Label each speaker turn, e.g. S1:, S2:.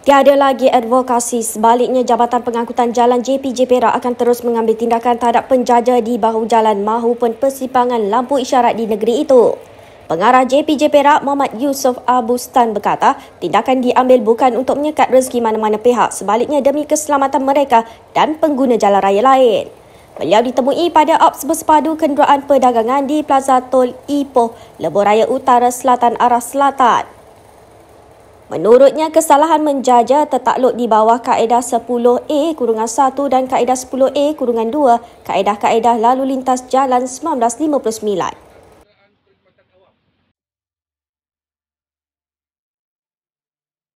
S1: Tiada lagi advokasi sebaliknya Jabatan Pengangkutan Jalan JPJ Perak akan terus mengambil tindakan terhadap penjaja di bahu jalan mahupun persimpangan lampu isyarat di negeri itu. Pengarah JPJ Perak Muhammad Yusof Abustan berkata, tindakan diambil bukan untuk menyekat rezeki mana-mana pihak sebaliknya demi keselamatan mereka dan pengguna jalan raya lain. Beliau ditemui pada Ops Bersepadu Kenderaan Perdagangan di Plaza Tol Ipoh, Leboraya Utara Selatan Arah Selatan. Menurutnya, kesalahan menjaja tertakluk di bawah kaedah 10A-1 dan kaedah 10A-2 kaedah-kaedah lalu lintas jalan 1959.